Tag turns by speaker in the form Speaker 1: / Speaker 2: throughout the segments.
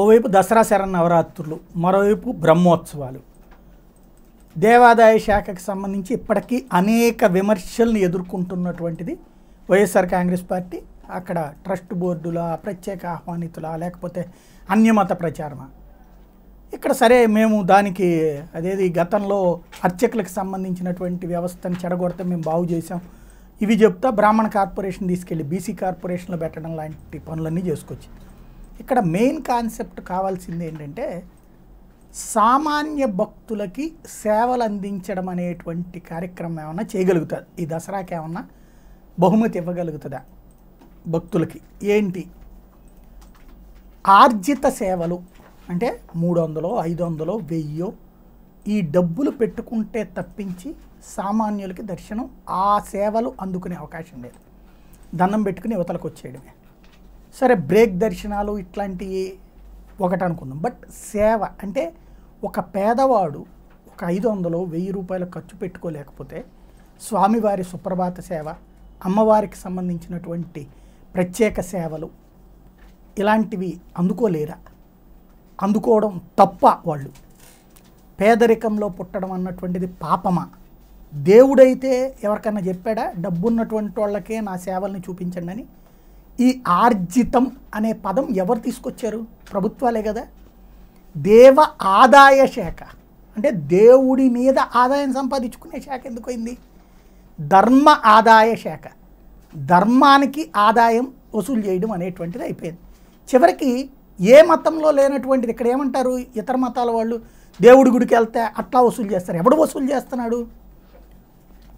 Speaker 1: ఓవైపు దసరా నవరాత్రులు మరోవైపు బ్రహ్మోత్సవాలు దేవాదాయ శాఖకు సంబంధించి ఇప్పటికీ అనేక విమర్శలను ఎదుర్కొంటున్నటువంటిది వైఎస్ఆర్ కాంగ్రెస్ పార్టీ అక్కడ ట్రస్ట్ బోర్డులా ప్రత్యేక ఆహ్వానితులా లేకపోతే అన్యమత ప్రచారమా ఇక్కడ సరే మేము దానికి అదేది గతంలో అర్చకులకు సంబంధించినటువంటి వ్యవస్థను చెడగొడితే మేము బాగు చేసాం ఇవి చెప్తా బ్రాహ్మణ కార్పొరేషన్ తీసుకెళ్ళి బీసీ కార్పొరేషన్లో పెట్టడం లాంటి పనులన్నీ చేసుకొచ్చింది ఇక్కడ మెయిన్ కాన్సెప్ట్ కావాల్సింది ఏంటంటే సామాన్య భక్తులకి సేవలు అందించడం అనేటువంటి కార్యక్రమం ఏమన్నా చేయగలుగుతుంది ఈ దసరాకి ఏమన్నా బహుమతి ఇవ్వగలుగుతుందా భక్తులకి ఏంటి ఆర్జిత సేవలు అంటే మూడు వందలో ఐదు వందలో వెయ్యో ఈ డబ్బులు పెట్టుకుంటే తప్పించి సామాన్యులకి దర్శనం ఆ సేవలు అందుకునే అవకాశం లేదు దండం పెట్టుకుని యువతలకు వచ్చేయడమే సరే బ్రేక్ దర్శనాలు ఇట్లాంటివి ఒకటి అనుకుందాం బట్ సేవ అంటే ఒక పేదవాడు ఒక ఐదు వందలు వెయ్యి రూపాయలు ఖర్చు పెట్టుకోలేకపోతే స్వామివారి సుప్రభాత సేవ అమ్మవారికి సంబంధించినటువంటి ప్రత్యేక సేవలు ఇలాంటివి అందుకోలేరా అందుకోవడం తప్ప వాళ్ళు పేదరికంలో పుట్టడం అన్నటువంటిది పాపమా దేవుడైతే ఎవరికైనా చెప్పాడా డబ్బున్నటువంటి వాళ్ళకే నా సేవల్ని చూపించండి అని ఈ ఆర్జితం అనే పదం ఎవరు తీసుకొచ్చారు ప్రభుత్వాలే కదా దేవ ఆదాయ శాఖ అంటే దేవుడి మీద ఆదాయం సంపాదించుకునే శాఖ ఎందుకు అయింది ధర్మ ఆదాయ శాఖ ధర్మానికి ఆదాయం వసూలు చేయడం అనేటువంటిది అయిపోయింది చివరికి ఏ మతంలో లేనటువంటిది ఇక్కడ ఏమంటారు ఇతర మతాల వాళ్ళు దేవుడి గుడికి వెళ్తే అట్లా వసూలు చేస్తారు ఎవడు వసూలు చేస్తున్నాడు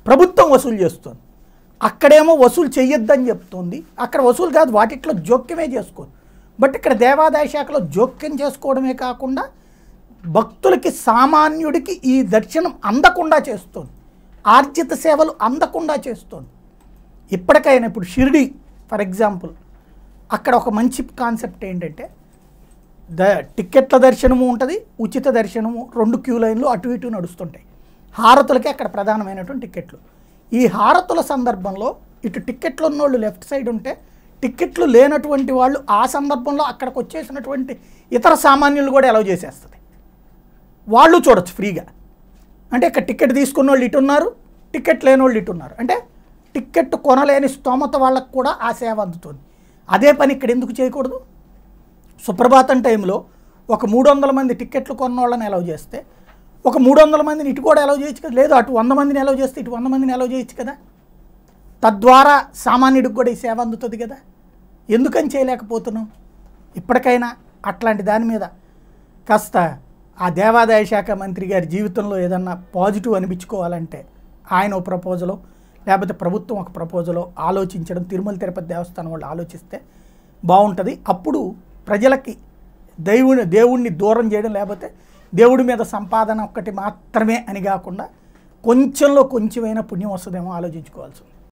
Speaker 1: ప్రభుత్వం వసూలు చేస్తుంది అక్కడేమో వసూలు చెయ్యొద్దని చెప్తోంది అక్కడ వసూలు కాదు వాటిట్లో జోక్యమే చేసుకోదు బట్ ఇక్కడ దేవాదాయ శాఖలో జోక్యం చేసుకోవడమే కాకుండా భక్తులకి సామాన్యుడికి ఈ దర్శనం అందకుండా చేస్తోంది ఆర్జిత సేవలు అందకుండా చేస్తోంది ఇప్పటికైనా ఇప్పుడు షిరిడి ఫర్ ఎగ్జాంపుల్ అక్కడ ఒక మంచి కాన్సెప్ట్ ఏంటంటే ద టిక్కెట్ల దర్శనము ఉంటుంది ఉచిత దర్శనము రెండు క్యూ లైన్లు అటు ఇటు నడుస్తుంటాయి హారతులకి అక్కడ ప్రధానమైనటువంటి టిక్కెట్లు ఈ హారతుల సందర్భంలో ఇటు టిక్కెట్లు ఉన్నోళ్ళు లెఫ్ట్ సైడ్ ఉంటే టిక్కెట్లు లేనటువంటి వాళ్ళు ఆ సందర్భంలో అక్కడికి వచ్చేసినటువంటి ఇతర సామాన్యులు కూడా అలౌ చేసేస్తుంది వాళ్ళు చూడొచ్చు ఫ్రీగా అంటే ఇక్కడ టికెట్ తీసుకున్న వాళ్ళు ఇటు ఉన్నారు లేని వాళ్ళు ఇటు ఉన్నారు అంటే టిక్కెట్ కొనలేని స్తోమత వాళ్ళకు కూడా ఆ సేవ అందుతుంది అదే పని ఇక్కడ ఎందుకు చేయకూడదు సుప్రభాతం టైంలో ఒక మూడు వందల మంది టిక్కెట్లు కొన్న వాళ్ళని అలౌ చేస్తే ఒక మూడు వందల మందిని ఇటు కూడా అలౌ చేయొచ్చు కదా లేదు అటు వంద మందిని అలౌ చేస్తే ఇటు వంద మందిని అలౌ చేయొచ్చు కదా తద్వారా సామాన్యుడికి కూడా ఈ సేవ అందుతుంది కదా ఎందుకని చేయలేకపోతున్నాం ఇప్పటికైనా అట్లాంటి దాని మీద కాస్త ఆ దేవాదాయ శాఖ మంత్రి గారి జీవితంలో ఏదన్నా పాజిటివ్ అనిపించుకోవాలంటే ఆయన ఒక ప్రపోజలో లేకపోతే ప్రభుత్వం ఒక ప్రపోజలో ఆలోచించడం తిరుమల తిరుపతి దేవస్థానం వాళ్ళు ఆలోచిస్తే బాగుంటుంది అప్పుడు ప్రజలకి దైవుని దేవుణ్ణి దూరం చేయడం లేకపోతే దేవుడి మీద సంపాదన ఒక్కటి మాత్రమే అని కాకుండా కొంచెంలో కొంచెమైనా పుణ్యం వస్తుందేమో ఆలోచించుకోవాల్సి